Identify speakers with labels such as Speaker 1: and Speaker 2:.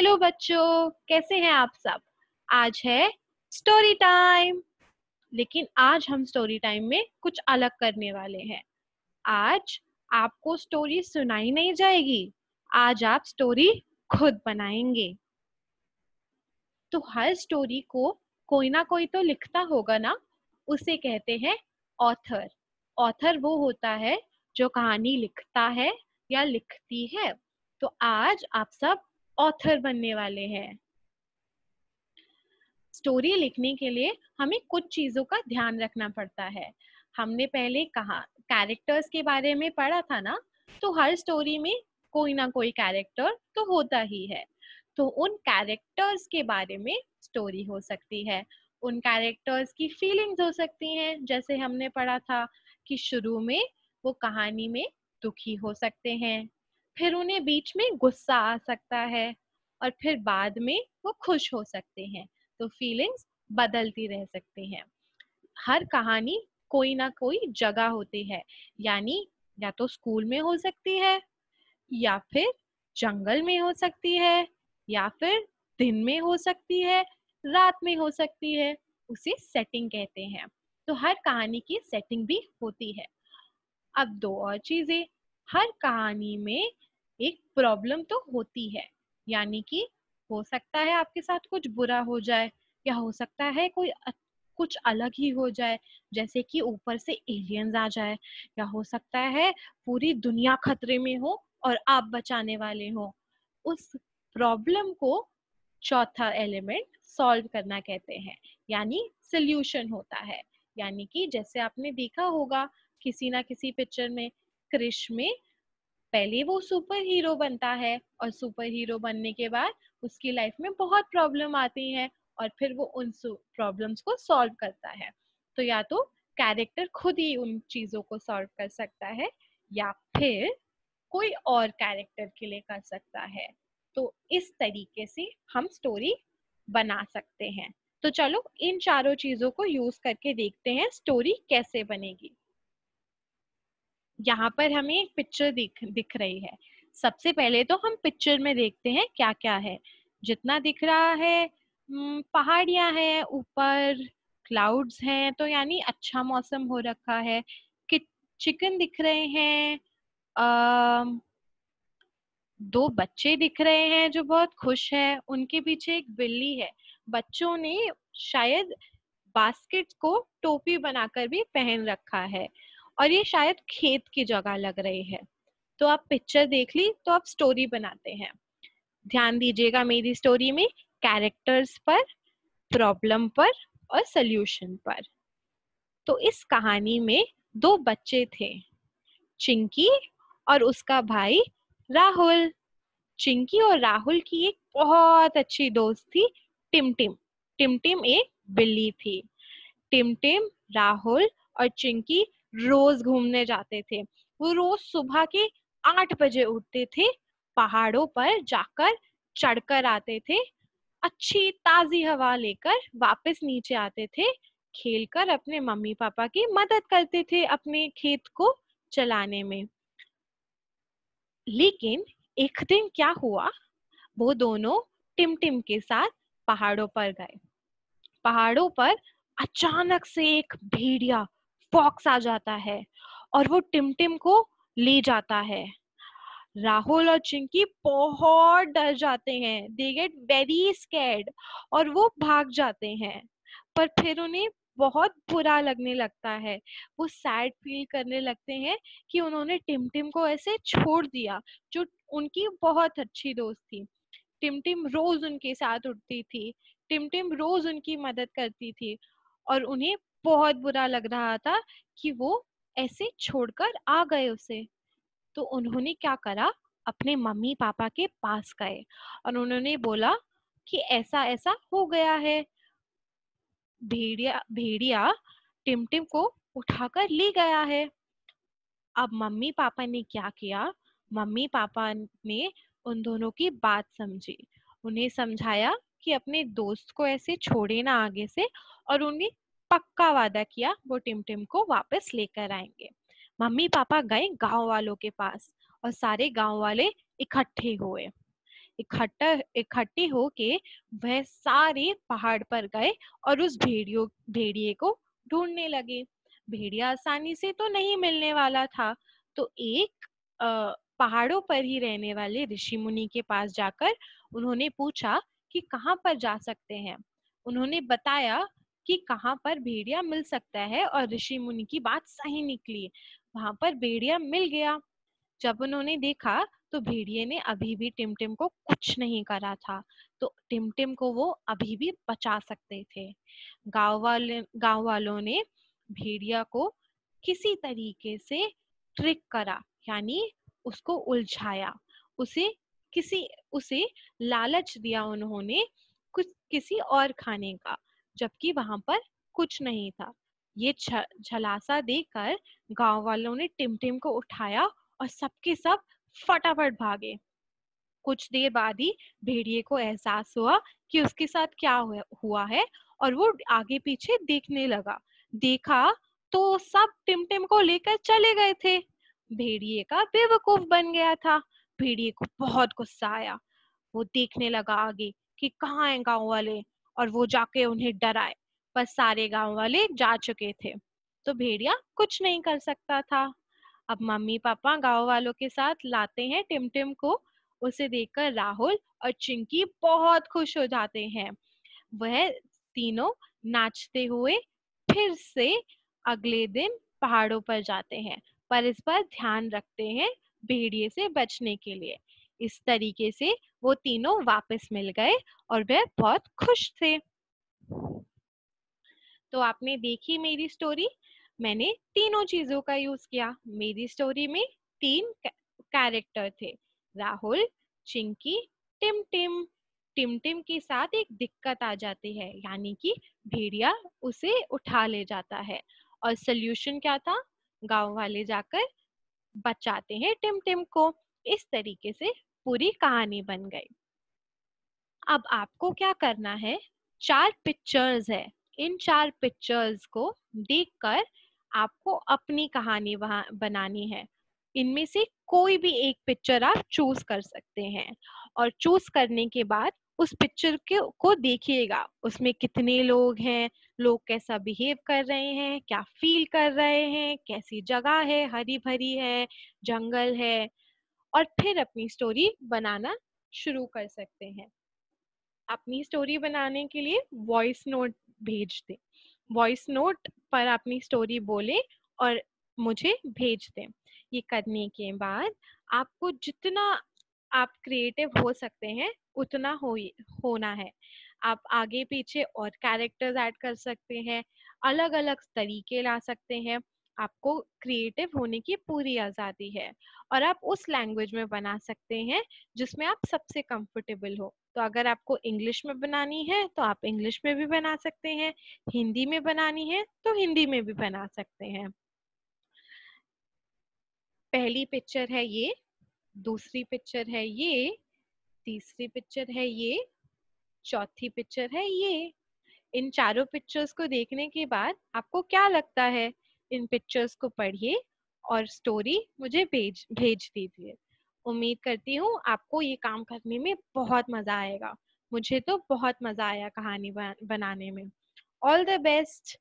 Speaker 1: hello बच्चों कैसे हैं आप सब आज है स्टोरी टाइम लेकिन आज हम स्टोरी टाइम में कुछ अलग करने वाले हैं आज आपको स्टोरी सुनाई नहीं जाएगी आज आप स्टोरी खुद बनाएंगे तो हर स्टोरी को कोई ना कोई तो लिखता होगा ना उसे कहते हैं ऑथर ऑथर वो होता है जो कहानी लिखता है या लिखती है तो आज आप सब ऑथर बनने वाले हैं स्टोरी लिखने के लिए हमें कुछ चीजों का ध्यान रखना पड़ता है हमने पहले कहा कैरेक्टर्स के बारे में पढ़ा था ना तो हर स्टोरी में कोई ना कोई कैरेक्टर तो होता ही है तो उन कैरेक्टर्स के बारे में स्टोरी हो सकती है उन कैरेक्टर्स की फीलिंग्स हो सकती हैं जैसे हमने पढ़ा था कि शुरू में वो कहानी में दुखी हो सकते हैं फिर उन्हें बीच में गुस्सा आ सकता है और फिर बाद में वो खुश हो सकते हैं तो फीलिंग्स बदलती रह सकते हैं हर कहानी कोई ना कोई जगह होती है यानी या तो स्कूल में हो सकती है या फिर जंगल में हो सकती है या फिर दिन में हो सकती है रात में हो सकती है उसे सेटिंग कहते हैं तो हर कहानी की सेटिंग भी होती है अब दो और चीजें हर कहानी में एक प्रॉब्लम तो होती है यानी कि हो सकता है आपके साथ कुछ बुरा हो जाए या हो सकता है कोई कुछ अलग ही हो जाए जैसे कि ऊपर से एलियंस आ जाए या हो सकता है पूरी दुनिया खतरे में हो और आप बचाने वाले हो उस प्रॉब्लम को चौथा एलिमेंट सॉल्व करना कहते हैं यानी सल्यूशन होता है यानी कि जैसे आपने देखा होगा किसी ना किसी पिक्चर में क्रिश में पहले वो सुपर हीरो बनता है और सुपर हीरो बनने के बाद उसकी लाइफ में बहुत प्रॉब्लम आती है और फिर वो उन प्रॉब्लम्स को सॉल्व करता है तो या तो कैरेक्टर खुद ही उन चीज़ों को सॉल्व कर सकता है या फिर कोई और कैरेक्टर के लिए कर सकता है तो इस तरीके से हम स्टोरी बना सकते हैं तो चलो इन चारों चीज़ों को यूज़ करके देखते हैं स्टोरी कैसे बनेगी यहाँ पर हमें एक पिक्चर दिख दिख रही है सबसे पहले तो हम पिक्चर में देखते हैं क्या क्या है जितना दिख रहा है पहाड़ियाँ हैं ऊपर क्लाउड्स हैं तो यानी अच्छा मौसम हो रखा है कि चिकन दिख रहे हैं दो बच्चे दिख रहे हैं जो बहुत खुश है उनके पीछे एक बिल्ली है बच्चों ने शायद बास्केट को टोपी बनाकर भी पहन रखा है और ये शायद खेत की जगह लग रही है तो आप पिक्चर देख ली तो आप स्टोरी बनाते हैं ध्यान दीजिएगा मेरी स्टोरी में कैरेक्टर्स पर प्रॉब्लम पर और सल्यूशन पर तो इस कहानी में दो बच्चे थे चिंकी और उसका भाई राहुल चिंकी और राहुल की एक बहुत अच्छी दोस्त थी टिमटिम टिमटिम एक बिल्ली थी टिमटिम राहुल और चिंकी रोज घूमने जाते थे वो रोज सुबह के आठ बजे उठते थे पहाड़ों पर जाकर चढ़कर आते थे अच्छी ताजी हवा लेकर वापस नीचे आते थे खेलकर अपने मम्मी पापा की मदद करते थे अपने खेत को चलाने में लेकिन एक दिन क्या हुआ वो दोनों टिमटिम के साथ पहाड़ों पर गए पहाड़ों पर अचानक से एक भेड़िया फॉक्स आ जाता है और वो टिमटिम को ले जाता है राहुल और चिंकी बहुत डर जाते हैं दे गेट वेरी स्कैर्ड और वो भाग जाते हैं पर फिर उन्हें बहुत बुरा लगने लगता है वो सैड फील करने लगते हैं कि उन्होंने टिमटिम को ऐसे छोड़ दिया जो उनकी बहुत अच्छी दोस्त थी टिमटिम रोज उनके साथ उठती थी टिमटिम रोज उनकी मदद करती थी और उन्हें बहुत बुरा लग रहा था कि वो ऐसे छोड़कर आ गए उसे तो उन्होंने क्या करा अपने मम्मी पापा के पास गए और उन्होंने बोला कि ऐसा ऐसा हो गया है भेड़िया भेड़िया टिमटिम को उठाकर ले गया है अब मम्मी पापा ने क्या किया मम्मी पापा ने उन दोनों की बात समझी उन्हें समझाया कि अपने दोस्त को ऐसे छोड़े ना आगे से और उन्हें पक्का वादा किया वो टिमटिम को वापस लेकर आएंगे मम्मी पापा गए गांव वालों के पास और सारे गांव वाले इकट्ठे हुए इकट्ठा इकट्ठे होके वह सारे पहाड़ पर गए और उस भेड़ियों भेड़िए को ढूंढने लगे भेड़िया आसानी से तो नहीं मिलने वाला था तो एक पहाड़ों पर ही रहने वाले ऋषि मुनि के पास जाकर उन्होंने पूछा कि कहाँ पर जा सकते हैं उन्होंने बताया कि कहाँ पर भेड़िया मिल सकता है और ऋषि मुनि की बात सही निकली वहां पर भेड़िया मिल गया जब उन्होंने देखा तो भेड़िए ने अभी भी टिमटिम को कुछ नहीं करा था तो टिमटिम को वो अभी भी बचा सकते थे गांव वाले गांव वालों ने भेड़िया को किसी तरीके से ट्रिक करा यानी उसको उलझाया उसे किसी उसे लालच दिया उन्होंने कुछ किसी और खाने का जबकि वहां पर कुछ नहीं था ये झलासा देखकर गांव वालों ने टिमटिम को उठाया और सबके सब फटाफट भागे कुछ देर बाद ही भेड़िए को एहसास हुआ कि उसके साथ क्या हुआ है और वो आगे पीछे देखने लगा देखा तो सब टिमटिम को लेकर चले गए थे भेड़िए का बेवकूफ बन गया था भेड़िए को बहुत गुस्सा आया वो देखने लगा आगे कि कहाँ है गांव वाले और वो जाके उन्हें डराए पर सारे गांव वाले जा चुके थे तो भेड़िया कुछ नहीं कर सकता था अब मम्मी पापा गांव वालों के साथ लाते हैं टिमटिम को उसे देखकर राहुल और चिंकी बहुत खुश हो जाते हैं वह तीनों नाचते हुए फिर से अगले दिन पहाड़ों पर जाते हैं पर इस पर ध्यान रखते हैं भेड़िए से बचने के लिए इस तरीके से वो तीनों वापस मिल गए और वह बहुत खुश थे तो आपने देखी मेरी स्टोरी मैंने तीनों चीजों का यूज किया मेरी स्टोरी में तीन कैरेक्टर थे Rahul Chinki Tim Tim Tim Tim के साथ एक दिक्कत आ जाती है यानी कि भेड़िया उसे उठा ले जाता है और सल्यूशन क्या था गांव वाले जाकर बचाते हैं टिम टिम को इस तरीके से पूरी कहानी बन गई अब आपको क्या करना है चार पिक्चर्स है इन चार पिक्चर्स को देखकर आपको अपनी कहानी बनानी है इनमें से कोई भी एक पिक्चर आप चूज कर सकते हैं और चूज करने के बाद उस पिक्चर के को देखिएगा उसमें कितने लोग हैं लोग कैसा बिहेव कर रहे हैं क्या फील कर रहे हैं कैसी जगह है हरी भरी है जंगल है और फिर अपनी स्टोरी बनाना शुरू कर सकते हैं अपनी स्टोरी बनाने के लिए वॉइस नोट भेज दें वॉइस नोट पर अपनी स्टोरी बोले और मुझे भेज दें ये करने के बाद आपको जितना आप क्रिएटिव हो सकते हैं उतना हो होना है आप आगे पीछे और कैरेक्टर्स ऐड कर सकते हैं अलग अलग तरीके ला सकते हैं आपको क्रिएटिव होने की पूरी आज़ादी है और आप उस लैंग्वेज में बना सकते हैं जिसमें आप सबसे कंफर्टेबल हो तो अगर आपको इंग्लिश में बनानी है तो आप इंग्लिश में भी बना सकते हैं हिंदी में बनानी है तो हिंदी में भी बना सकते हैं पहली पिक्चर है ये दूसरी पिक्चर है ये तीसरी पिक्चर है ये चौथी पिक्चर है ये इन चारों पिक्चर्स को देखने के बाद आपको क्या लगता है इन पिक्चर्स को पढ़िए और स्टोरी मुझे भेज भेज दीजिए उम्मीद करती हूँ आपको ये काम करने में बहुत मज़ा आएगा मुझे तो बहुत मज़ा आया कहानी बनाने में ऑल द बेस्ट